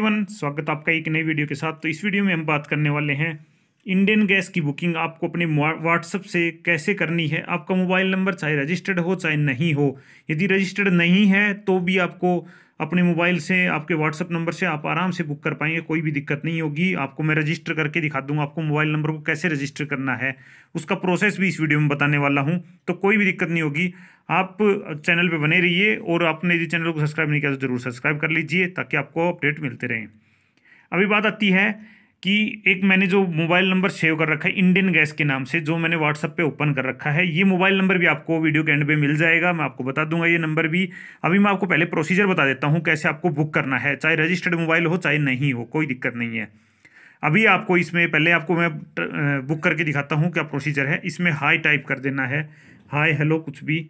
स्वागत आपका एक नई वीडियो के साथ तो इस वीडियो में हम बात करने वाले हैं इंडियन गैस की बुकिंग आपको अपने व्हाट्सअप से कैसे करनी है आपका मोबाइल नंबर चाहे रजिस्टर्ड हो चाहे नहीं हो यदि रजिस्टर्ड नहीं है तो भी आपको अपने मोबाइल से आपके व्हाट्सअप नंबर से आप आराम से बुक कर पाएंगे कोई भी दिक्कत नहीं होगी आपको मैं रजिस्टर करके दिखा दूंगा आपको मोबाइल नंबर को कैसे रजिस्टर करना है उसका प्रोसेस भी इस वीडियो में बताने वाला हूँ तो कोई भी दिक्कत नहीं होगी आप चैनल पर बने रहिए और आपने यदि चैनल को सब्सक्राइब नहीं किया तो जरूर सब्सक्राइब कर लीजिए ताकि आपको अपडेट मिलते रहें अभी बात आती है कि एक मैंने जो मोबाइल नंबर सेव कर रखा है इंडियन गैस के नाम से जो मैंने व्हाट्सअप पे ओपन कर रखा है ये मोबाइल नंबर भी आपको वीडियो के एंड पे मिल जाएगा मैं आपको बता दूंगा ये नंबर भी अभी मैं आपको पहले प्रोसीजर बता देता हूँ कैसे आपको बुक करना है चाहे रजिस्टर्ड मोबाइल हो चाहे नहीं हो कोई दिक्कत नहीं है अभी आपको इसमें पहले आपको मैं बुक करके दिखाता हूँ क्या प्रोसीजर है इसमें हाई टाइप कर देना है हाई हेलो कुछ भी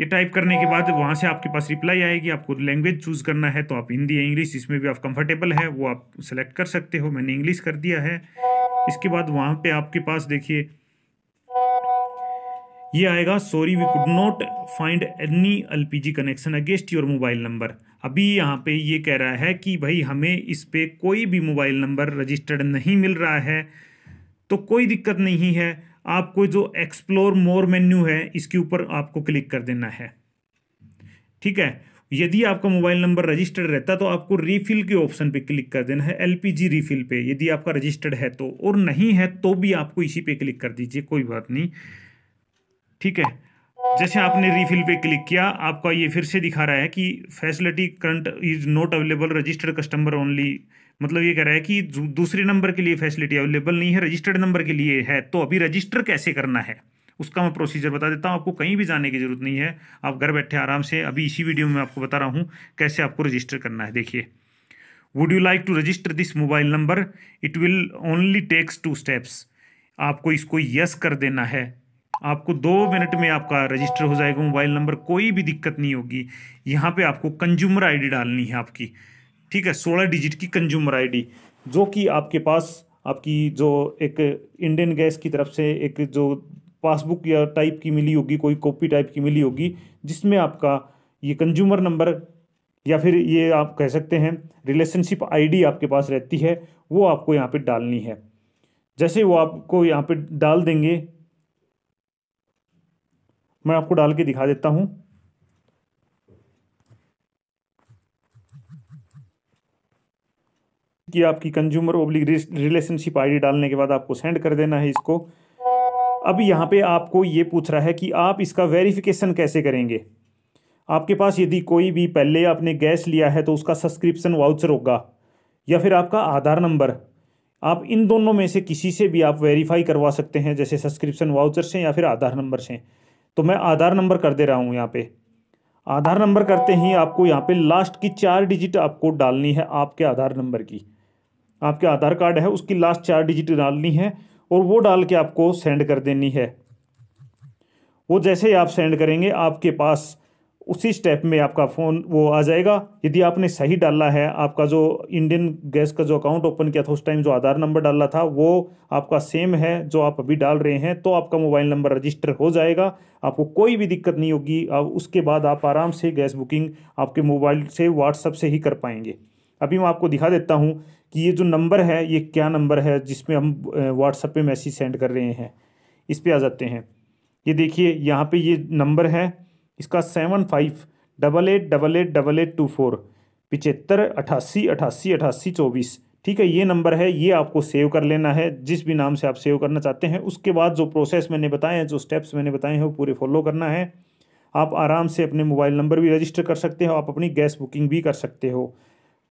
ये टाइप करने के बाद वहां से आपके पास रिप्लाई आएगी आपको लैंग्वेज चूज़ करना है तो आप हिंदी या इंग्लिश इसमें भी आप कंफर्टेबल है वो आप सेलेक्ट कर सकते हो मैंने इंग्लिश कर दिया है इसके बाद वहां पे आपके पास देखिए ये आएगा sorry we could not find any L P G connection against your mobile number अभी यहाँ पे ये कह रहा है कि भाई हमें इस पर कोई भी मोबाइल नंबर रजिस्टर्ड नहीं मिल रहा है तो कोई दिक्कत नहीं है आपको जो एक्सप्लोर मोर मेन्यू है इसके ऊपर आपको क्लिक कर देना है ठीक है यदि आपका मोबाइल नंबर रजिस्टर्ड रहता तो आपको रीफिल के ऑप्शन पे क्लिक कर देना है एलपीजी रीफिल पे यदि आपका रजिस्टर्ड है तो और नहीं है तो भी आपको इसी पे क्लिक कर दीजिए कोई बात नहीं ठीक है जैसे आपने रीफिल पे क्लिक किया आपका ये फिर से दिखा रहा है कि facility current is not available registered customer only मतलब ये कह रहा है कि दूसरे नंबर के लिए फैसिलिटी अवेलेबल नहीं है रजिस्टर्ड नंबर के लिए है तो अभी रजिस्टर कैसे करना है उसका मैं प्रोसीजर बता देता हूँ आपको कहीं भी जाने की ज़रूरत नहीं है आप घर बैठे आराम से अभी इसी वीडियो में आपको बता रहा हूँ कैसे आपको रजिस्टर करना है देखिए would you like to register this mobile number it will only takes two steps आपको इसको यस कर देना है आपको दो मिनट में आपका रजिस्टर हो जाएगा मोबाइल नंबर कोई भी दिक्कत नहीं होगी यहाँ पे आपको कंज्यूमर आईडी डालनी है आपकी ठीक है सोलह डिजिट की कंज्यूमर आईडी जो कि आपके पास आपकी जो एक इंडियन गैस की तरफ से एक जो पासबुक या टाइप की मिली होगी कोई कॉपी टाइप की मिली होगी जिसमें आपका ये कंज्यूमर नंबर या फिर ये आप कह सकते हैं रिलेशनशिप आईडी आपके पास रहती है वो आपको यहाँ पे डालनी है जैसे वो आपको यहाँ पे डाल देंगे मैं आपको डाल के दिखा देता हूं कि आपकी कंज्यूमर ओब्लिक रिलेशनशिप आईडी डालने के बाद आपको सेंड कर देना है इसको अब यहाँ पे आपको ये पूछ रहा है कि आप इसका वेरिफिकेशन कैसे करेंगे आपके पास यदि कोई भी पहले आपने गैस लिया है तो उसका सब्सक्रिप्शन वाउचर होगा या फिर आपका आधार नंबर आप इन दोनों में से किसी से भी आप वेरीफाई करवा सकते हैं जैसे सब्सक्रिप्शन वाउचर से या फिर आधार नंबर से तो मैं आधार नंबर कर दे रहा हूँ यहाँ पे आधार नंबर करते ही आपको यहाँ पे लास्ट की चार डिजिट आपको डालनी है आपके आधार नंबर की आपके आधार कार्ड है उसकी लास्ट चार डिजिट डालनी है और वो डाल के आपको सेंड कर देनी है वो जैसे ही आप सेंड करेंगे आपके पास उसी स्टेप में आपका फ़ोन वो आ जाएगा यदि आपने सही डाला है आपका जो इंडियन गैस का जो अकाउंट ओपन किया था उस टाइम जो आधार नंबर डाला था वो आपका सेम है जो आप अभी डाल रहे हैं तो आपका मोबाइल नंबर रजिस्टर हो जाएगा आपको कोई भी दिक्कत नहीं होगी अब उसके बाद आप आराम से गैस बुकिंग आपके मोबाइल से व्हाट्सअप से ही कर पाएंगे अभी मैं आपको दिखा देता हूँ कि ये जो नंबर है ये क्या नंबर है जिसमें हम व्हाट्सएप पर मैसेज सेंड कर रहे हैं इस पर आ जाते हैं ये देखिए यहाँ पर ये नंबर है इसका seven five double eight double eight double eight two four पिचहत्तर अठासी अठासी अठासी चौबीस ठीक है ये नंबर है ये आपको सेव कर लेना है जिस भी नाम से आप सेव करना चाहते हैं उसके बाद जो प्रोसेस मैंने बताए हैं जो स्टेप्स मैंने बताए हैं वो पूरे फॉलो करना है आप आराम से अपने मोबाइल नंबर भी रजिस्टर कर सकते हो आप अपनी गैस बुकिंग भी कर सकते हो